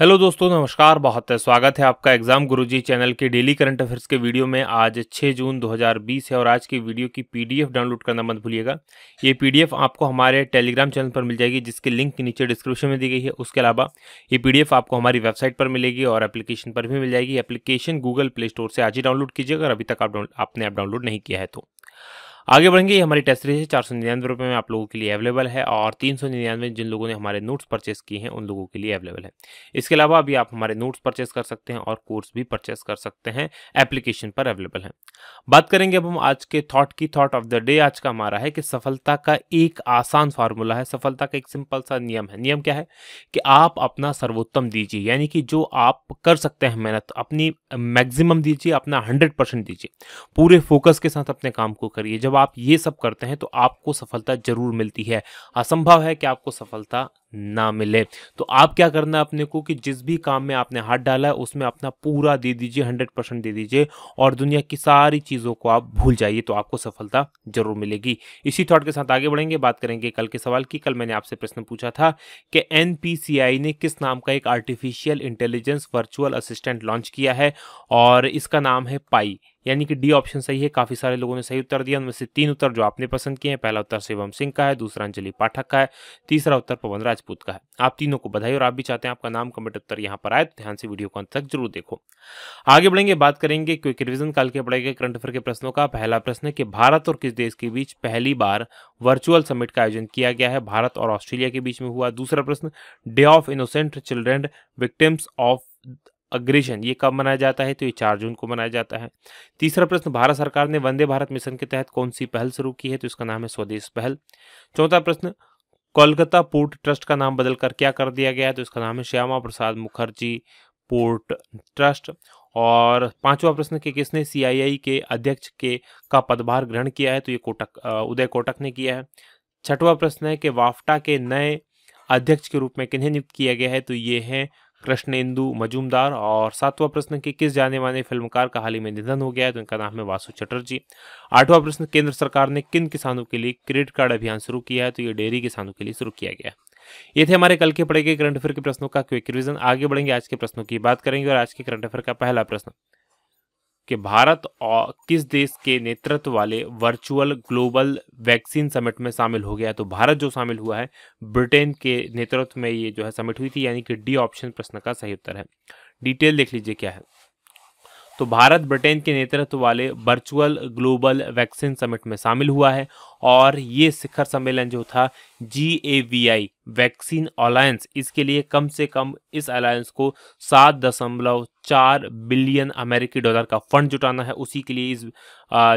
hello दोस्तों नमस्कार बहुत है स्वागत है आपका एग्जाम गुरुजी चैनल के डेली करंट अफेयर्स के वीडियो में आज 6 जून 2020 है और आज की वीडियो की पीडीएफ डाउनलोड करना मत भूलिएगा ये पीडीएफ आपको हमारे टेलीग्राम चैनल पर मिल जाएगी जिसके लिंक नीचे डिस्क्रिप्शन में दी गई है उसके अलावा ये पी आपको हमारी वेबसाइट पर मिलेगी और एप्लीकेशन पर भी मिल जाएगी एप्लीकेशन गूगल प्ले स्टोर से आज ही डाउनलोड कीजिएगा अगर अभी तक आप आपने ऐप डाउनलोड नहीं किया है तो आगे बढ़ेंगे ये हमारी टेस्ट सीरीज है चार सौ निन्यानवे रुपये में आप लोगों के लिए अवेलेबल है और तीन सौ निन्यानवे जिन लोगों ने हमारे नोट्स परचेस किए हैं उन लोगों के लिए अवेलेबल है इसके अलावा अभी आप हमारे नोट्स परचेस कर सकते हैं और कोर्स भी परचेस कर सकते हैं एप्लीकेशन पर अवेलेबल है बात करेंगे अब हम आज के थॉट की थॉट ऑफ द डे आज का हमारा है कि सफलता का एक आसान फार्मूला है सफलता का एक सिंपल सा नियम है नियम क्या है कि आप अपना सर्वोत्तम दीजिए यानी कि जो आप कर सकते हैं मेहनत अपनी मैक्सिमम दीजिए अपना हंड्रेड परसेंट दीजिए पूरे फोकस के साथ अपने काम को करिए जब आप ये सब करते हैं तो आपको सफलता जरूर मिलती है असंभव है कि आपको सफलता ना मिले तो आप क्या करना है अपने को कि जिस भी काम में आपने हाथ डाला है उसमें अपना पूरा दे दीजिए हंड्रेड परसेंट दे दीजिए और दुनिया की सारी चीज़ों को आप भूल जाइए तो आपको सफलता जरूर मिलेगी इसी थॉट के साथ आगे बढ़ेंगे बात करेंगे कल के सवाल की कल मैंने आपसे प्रश्न पूछा था कि एन ने किस नाम का एक artificial intelligence virtual assistant launch किया है और इसका नाम है पाई यानी कि डी ऑप्शन सही है काफ़ी सारे लोगों ने सही उत्तर दिया उनमें से तीन उत्तर जो आपने पसंद किए हैं पहला उत्तर शिवम सिंह का है दूसरा अंजलि पाठक का है तीसरा उत्तर पवन राज राजपूत का है आप तीनों को बधाई और आप भी चाहते हैं आपका नाम कमेंट उत्तर यहाँ पर आए तो ध्यान से वीडियो को अंत तक जरूर देखो आगे बढ़ेंगे बात करेंगे क्विक रिविजन काल के पड़े करंट अफेयर के प्रश्नों का पहला प्रश्न है कि भारत और किस देश के बीच पहली बार वर्चुअल समिट का आयोजन किया गया है भारत और ऑस्ट्रेलिया के बीच में हुआ दूसरा प्रश्न day of innocent children victims of aggression ये कब मनाया जाता है तो ये चार जून को मनाया जाता है तीसरा प्रश्न भारत सरकार ने वंदे भारत मिशन के तहत कौन सी पहल शुरू की है तो इसका नाम है स्वदेश पहल चौथा प्रश्न कोलकाता पोर्ट ट्रस्ट का नाम बदलकर क्या कर दिया गया है तो इसका नाम है श्यामा प्रसाद मुखर्जी पोर्ट ट्रस्ट और पांचवा प्रश्न कि किसने सीआईआई के अध्यक्ष के का पदभार ग्रहण किया है तो ये कोटक उदय कोटक ने किया है छठवां प्रश्न है कि वाफ्टा के नए अध्यक्ष के रूप में किन्हें नियुक्त किया गया है तो ये हैं कृष्णेंदु मजूमदार और सातवां प्रश्न कि किस जाने माने फिल्मकार का हाल ही में निधन हो गया है तो इनका नाम है वासु चटर्जी आठवां प्रश्न केंद्र सरकार ने किन किसानों के लिए क्रेडिट कार्ड अभियान शुरू किया है तो ये डेयरी किसानों के लिए शुरू किया गया ये थे हमारे कल के पड़े गए करंट अफेयर के प्रश्नों का क्विक रिविजन आगे बढ़ेंगे आज के प्रश्नों की बात करेंगे और आज के करंट अफेयर का पहला प्रश्न कि भारत और किस देश के नेतृत्व वाले वर्चुअल ग्लोबल वैक्सीन समिट में शामिल हो गया तो भारत जो शामिल हुआ है ब्रिटेन के नेतृत्व में ये जो है समिट हुई थी यानी कि डी ऑप्शन प्रश्न का सही उत्तर है डिटेल देख लीजिए क्या है तो भारत ब्रिटेन के नेतृत्व वाले वर्चुअल ग्लोबल वैक्सीन समिट में शामिल हुआ है और ये शिखर सम्मेलन जो था G A V I vaccine alliance इसके लिए कम से कम इस अलायंस को सात दशमलव चार बिलियन अमेरिकी डॉलर का फंड जुटाना है उसी के लिए इस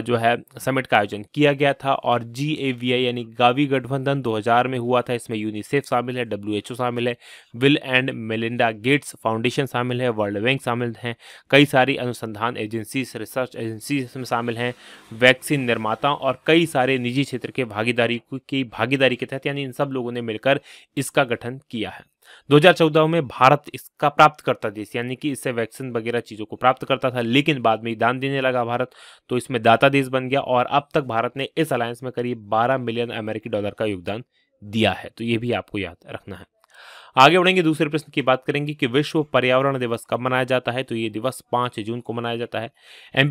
जो है समिट का आयोजन किया गया था और जी ए वी आई यानी गावी गठबंधन 2000 में हुआ था इसमें यूनिसेफ शामिल है डब्ल्यू एच ओ शामिल है Bill and Melinda Gates foundation शामिल है वर्ल्ड बैंक शामिल हैं कई सारी अनुसंधान एजेंसीज रिसर्च एजेंसी में शामिल हैं वैक्सीन निर्माताओं और कई सारे निजी क्षेत्र के भागीदारी की भागीदारी के तहत यानी इन सब लोगों ने मिलकर इसका गठन किया है 2014 में भारत इसका प्राप्त करता देश यानी कि इससे वैक्सीन वगैरह चीज़ों को प्राप्त करता था लेकिन बाद में दान देने लगा भारत तो इसमें दाता देश बन गया और अब तक भारत ने इस अलायंस में करीब 12 मिलियन अमेरिकी डॉलर का योगदान दिया है तो ये भी आपको याद रखना है आगे बढ़ेंगे दूसरे प्रश्न की बात करेंगे कि विश्व पर्यावरण दिवस कब मनाया जाता है तो ये दिवस पाँच जून को मनाया जाता है एम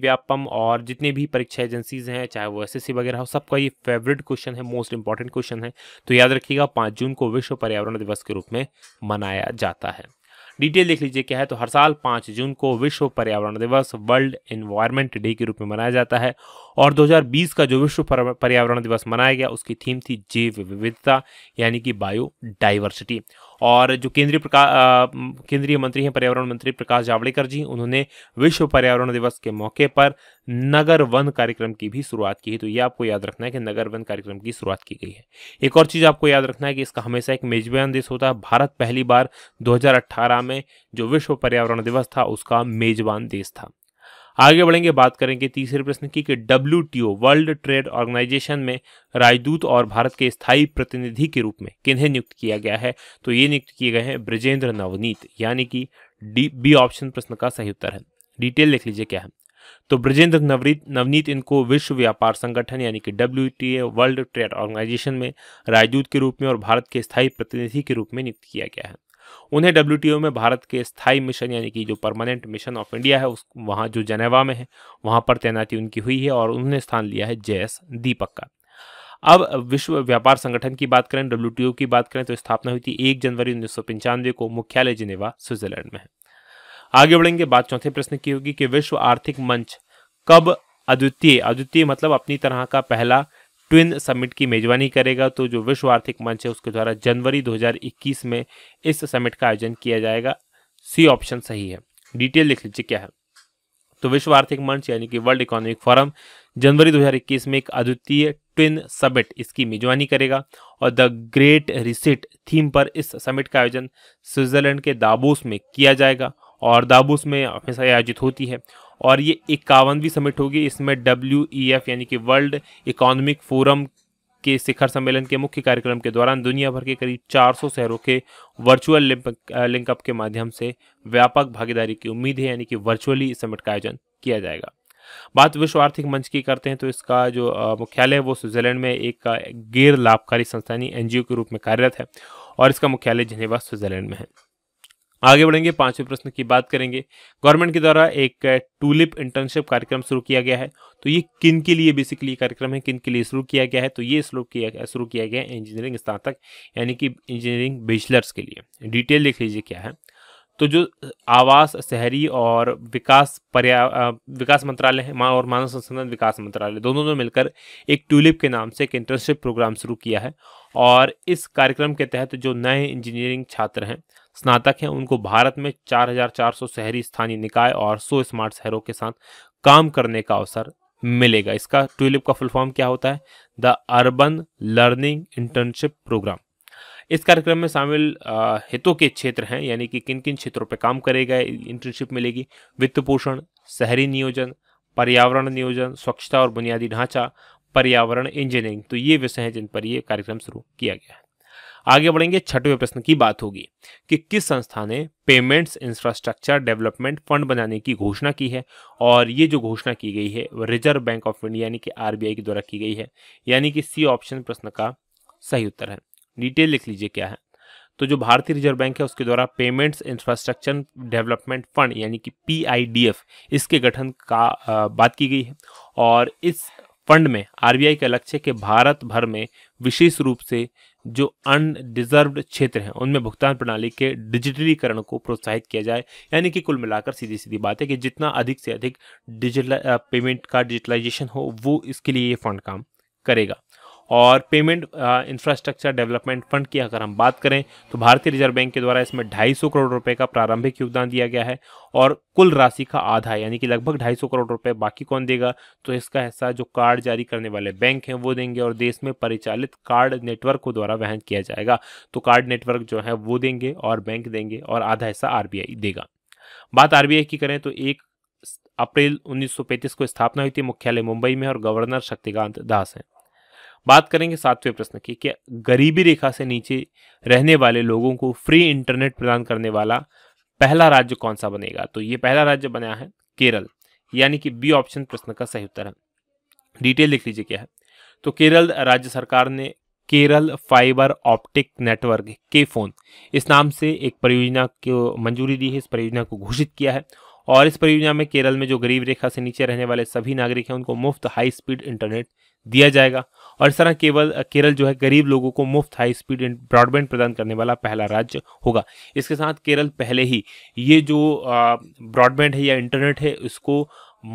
व्यापम और जितनी भी परीक्षा एजेंसीज हैं चाहे वो एस वगैरह हो सबका ये फेवरेट क्वेश्चन है मोस्ट इंपॉर्टेंट क्वेश्चन है तो याद रखिएगा पाँच जून को विश्व पर्यावरण दिवस के रूप में मनाया जाता है डिटेल देख लीजिए क्या है तो हर साल पाँच जून को विश्व पर्यावरण दिवस वर्ल्ड इन्वायरमेंट डे के रूप में मनाया जाता है और 2020 का जो विश्व पर्यावरण दिवस मनाया गया उसकी थीम थी जैव विविधता यानी कि बायो डाइवर्सिटी और जो केंद्रीय प्रकाश केंद्रीय मंत्री हैं पर्यावरण मंत्री प्रकाश जावड़ेकर जी उन्होंने विश्व पर्यावरण दिवस के मौके पर नगर वन कार्यक्रम की भी शुरुआत की है तो ये आपको याद रखना है कि नगर वन कार्यक्रम की शुरुआत की गई है एक और चीज़ आपको याद रखना है कि इसका हमेशा एक मेजबान देश होता है भारत पहली बार 2018 में जो विश्व पर्यावरण दिवस था उसका मेजबान देश था आगे बढ़ेंगे बात करेंगे तीसरे प्रश्न की कि डब्ल्यू वर्ल्ड ट्रेड ऑर्गेनाइजेशन में राजदूत और भारत के स्थायी प्रतिनिधि के रूप में किन्हें नियुक्त किया गया है तो ये नियुक्त किए गए हैं ब्रजेंद्र नवनीत यानी कि डी बी ऑप्शन प्रश्न का सही उत्तर है डिटेल देख लीजिए क्या है तो ब्रजेंद्र नवनीत नवनीत इनको विश्व व्यापार संगठन यानी कि डब्ल्यू वर्ल्ड ट्रेड ऑर्गेनाइजेशन में राजदूत के रूप में और भारत के स्थायी प्रतिनिधि के रूप में नियुक्त किया गया है उन्हें डब्ल्यू में भारत के स्थायी मिशन यानी कि जो परमानेंट मिशन ऑफ इंडिया है उस वहाँ जो जनेवा में है वहाँ पर तैनाती उनकी हुई है और उन्होंने स्थान लिया है जयस दीपक का अब विश्व व्यापार संगठन की बात करें डब्ल्यू की बात करें तो स्थापना हुई थी एक जनवरी उन्नीस को मुख्यालय जिनेवा स्विट्जरलैंड में है आगे बढ़ेंगे बात चौथे प्रश्न की होगी कि विश्व आर्थिक मंच कब अद्वितीय अद्वितीय मतलब अपनी तरह का पहला ट्विन समिट की मेजबानी करेगा तो जो विश्व आर्थिक मंच है उसके द्वारा जनवरी 2021 में इस समिट का आयोजन किया जाएगा सी ऑप्शन सही है डिटेल लिख लीजिए क्या है तो विश्व आर्थिक मंच यानी कि वर्ल्ड इकोनॉमिक फोरम जनवरी 2021 में एक अद्वितीय ट्विन समिट इसकी मेजबानी करेगा और द ग्रेट रिसिट थीम पर इस समिट का आयोजन स्विट्जरलैंड के दाबोस में किया जाएगा और दाबोस में हमेशा आयोजित होती है और ये इक्यावनवीं समिट होगी इसमें डब्ल्यू e यानी कि वर्ल्ड इकोनॉमिक फोरम के शिखर सम्मेलन के मुख्य कार्यक्रम के दौरान दुनिया भर के करीब 400 शहरों के वर्चुअल लिंकअप के माध्यम से व्यापक भागीदारी की उम्मीद है यानी कि वर्चुअली इस समिट का आयोजन किया जाएगा बात विश्व आर्थिक मंच की करते हैं तो इसका जो मुख्यालय है वो स्विट्जरलैंड में एक गैर लाभकारी संस्थानी एनजीओ के रूप में कार्यरत है और इसका मुख्यालय जिनेवा स्विट्जरलैंड में है आगे बढ़ेंगे पांचवें प्रश्न की बात करेंगे गवर्नमेंट के द्वारा एक टूलिप इंटर्नशिप कार्यक्रम शुरू किया गया है तो ये किन के लिए बेसिकली कार्यक्रम है किन के लिए शुरू किया गया है तो ये शुरू किया शुरू किया गया है इंजीनियरिंग स्नातक यानी कि इंजीनियरिंग बेचलर्स के लिए डिटेल देख लीजिए क्या है तो जो आवास शहरी और विकास पर्या विकास मंत्रालय है और मानव संसाधन विकास मंत्रालय दोनों ने मिलकर एक ट्यूलिप के नाम से एक इंटर्नशिप प्रोग्राम शुरू किया है और इस कार्यक्रम के तहत जो नए इंजीनियरिंग छात्र हैं स्नातक हैं उनको भारत में 4,400 शहरी स्थानीय निकाय और 100 स्मार्ट शहरों के साथ काम करने का अवसर मिलेगा इसका ट्यूलिप का फुल फॉर्म क्या होता है the urban learning internship programme इस कार्यक्रम में शामिल हितों के क्षेत्र हैं यानी कि किन किन क्षेत्रों पर काम करेगा इंटर्नशिप मिलेगी वित्त पोषण शहरी नियोजन पर्यावरण नियोजन स्वच्छता और बुनियादी ढांचा पर्यावरण इंजीनियरिंग तो ये विषय हैं जिन पर ये कार्यक्रम शुरू किया गया है आगे बढ़ेंगे छठवें प्रश्न की बात होगी कि किस संस्था ने पेमेंट्स इंफ्रास्ट्रक्चर डेवलपमेंट फंड बनाने की घोषणा की है और ये जो घोषणा की गई है वो रिजर्व बैंक ऑफ इंडिया यानी कि आरबीआई के द्वारा की गई है यानी कि सी ऑप्शन प्रश्न का सही उत्तर है डिटेल लिख लीजिए क्या है तो जो भारतीय रिजर्व बैंक है उसके द्वारा पेमेंट्स इंफ्रास्ट्रक्चर डेवलपमेंट फंड यानी कि पी इसके गठन का बात की गई है और इस फंड में आरबीआई का लक्ष्य है कि भारत भर में विशेष रूप से जो अनडिजर्व्ड क्षेत्र हैं उनमें भुगतान प्रणाली के डिजिटलीकरण को प्रोत्साहित किया जाए यानी कि कुल मिलाकर सीधी सीधी बात है कि जितना अधिक से अधिक डिजिटल पेमेंट का डिजिटलाइजेशन हो वो इसके लिए ये फंड काम करेगा और पेमेंट इंफ्रास्ट्रक्चर डेवलपमेंट फंड की अगर हम बात करें तो भारतीय रिजर्व बैंक के द्वारा इसमें 250 करोड़ रुपए का प्रारंभिक योगदान दिया गया है और कुल राशि का आधा यानी कि लगभग 250 करोड़ रुपए बाकी कौन देगा तो इसका हिस्सा जो कार्ड जारी करने वाले बैंक हैं वो देंगे और देश में परिचालित कार्ड नेटवर्क को द्वारा वहन किया जाएगा तो कार्ड नेटवर्क जो है वो देंगे और बैंक देंगे और आधा हिस्सा आर देगा बात आर की करें तो एक अप्रैल उन्नीस को स्थापना हुई थी मुख्यालय मुंबई में और गवर्नर शक्तिकांत दास हैं बात करेंगे सातवें प्रश्न की कि गरीबी रेखा से नीचे रहने वाले लोगों को फ्री इंटरनेट प्रदान करने वाला पहला राज्य कौन सा बनेगा तो ये पहला राज्य बना है केरल यानी कि बी ऑप्शन प्रश्न का सही उत्तर है डिटेल लिख लीजिए क्या है तो केरल राज्य सरकार ने Kerala fibre optic network K FON इस नाम से एक परियोजना को मंजूरी दी है इस परियोजना को घोषित किया है और इस परियोजना में केरल में जो गरीब रेखा से नीचे रहने वाले सभी नागरिक हैं उनको मुफ्त हाई स्पीड इंटरनेट दिया जाएगा और इस तरह केवल केरल जो है गरीब लोगों को मुफ्त हाई स्पीड ब्रॉडबैंड प्रदान करने वाला पहला राज्य होगा इसके साथ केरल पहले ही ये जो ब्रॉडबैंड है या इंटरनेट है इसको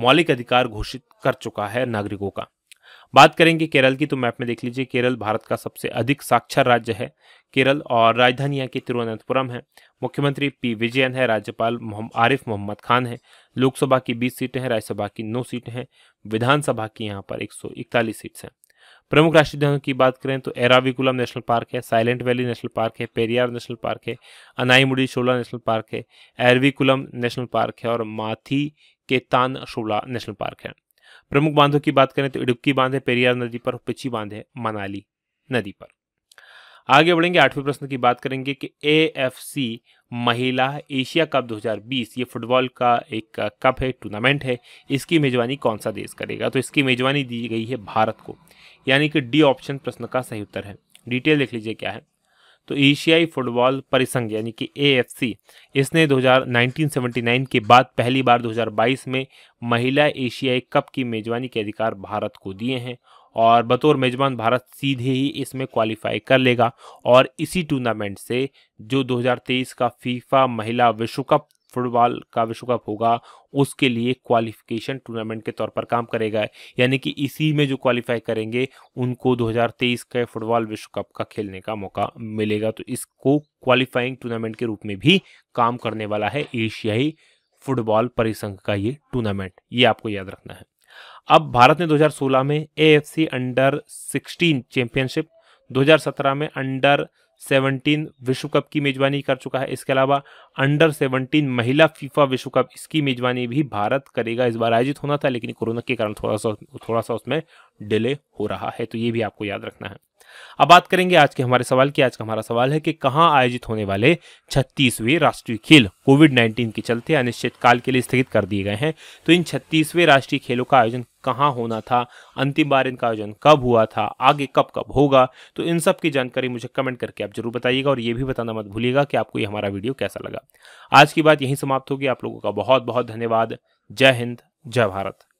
मौलिक अधिकार घोषित कर चुका है नागरिकों का बात करेंगे केरल की तो मैप में देख लीजिए केरल भारत का सबसे अधिक साक्षर राज्य है केरल और राजधानी यहाँ की तिरुवनंतपुरम है मुख्यमंत्री पी विजयन है राज्यपाल आरिफ मोहम्मद खान है लोकसभा की 20 सीटें हैं राज्यसभा की 9 सीटें हैं विधानसभा की यहाँ पर 141 सीट्स हैं प्रमुख राष्ट्रीय उद्यानों की बात करें तो एराविकुलम नेशनल पार्क है साइलेंट वैली नेशनल पार्क है पेरियार नेशनल पार्क है अनाईमुडी शोला नेशनल पार्क है एरविकुलम नेशनल पार्क है और माथी के तान शोला नेशनल पार्क है प्रमुख बांधों की बात करें तो इडुक्की बांध है पेरियार नदी पर पिछी बांध है मनाली नदी पर आगे बढ़ेंगे आठवें प्रश्न की बात करेंगे कि ए महिला एशिया कप 2020 ये फुटबॉल का एक कप है टूर्नामेंट है इसकी मेजबानी कौन सा देश करेगा तो इसकी मेजबानी दी गई है भारत को यानी कि डी ऑप्शन प्रश्न का सही उत्तर है डिटेल देख लीजिए क्या है तो एशियाई फुटबॉल परिसंघ यानी कि एएफसी इसने 2000 1979 के बाद पहली बार 2022 में महिला एशियाई कप की मेजबानी के अधिकार भारत को दिए हैं और बतौर मेजबान भारत सीधे ही इसमें क्वालिफाई कर लेगा और इसी टूर्नामेंट से जो 2023 का फीफा महिला विश्व कप फुटबॉल का विश्व कप होगा उसके लिए क्वालिफिकेशन टूर्नामेंट के तौर पर काम करेगा यानी कि इसी में जो क्वालिफाई करेंगे उनको 2023 के फुटबॉल विश्व कप का खेलने का मौका मिलेगा तो इसको क्वालिफाइंग टूर्नामेंट के रूप में भी काम करने वाला है एशियाई फुटबॉल परिसंघ का ये टूर्नामेंट ये आपको याद रखना है अब भारत ने 2016 में एएफसी अंडर 16 चैंपियनशिप 2017 में अंडर सेवनटीन विश्व कप की मेजबानी कर चुका है इसके अलावा अंडर सेवनटीन महिला फीफा विश्व कप इसकी मेजबानी भी भारत करेगा इस बार आयोजित होना था लेकिन कोरोना के कारण थोड़ा सा थोड़ा सा उसमें डिले हो रहा है तो ये भी आपको याद रखना है अब बात करेंगे आज के हमारे सवाल की आज का हमारा सवाल है कि कहाँ आयोजित होने वाले छत्तीसवें राष्ट्रीय खेल कोविड नाइन्टीन के चलते अनिश्चितकाल के लिए स्थगित कर दिए गए हैं तो इन छत्तीसवें राष्ट्रीय खेलों का आयोजन कहाँ होना था अंतिम बार इनका आयोजन कब हुआ था आगे कब कब होगा तो इन सब की जानकारी मुझे कमेंट करके आप जरूर बताइएगा और ये भी बताना मत भूलिएगा कि आपको ये हमारा वीडियो कैसा लगा आज की बात यहीं समाप्त होगी आप लोगों का बहुत बहुत धन्यवाद जय हिंद जय भारत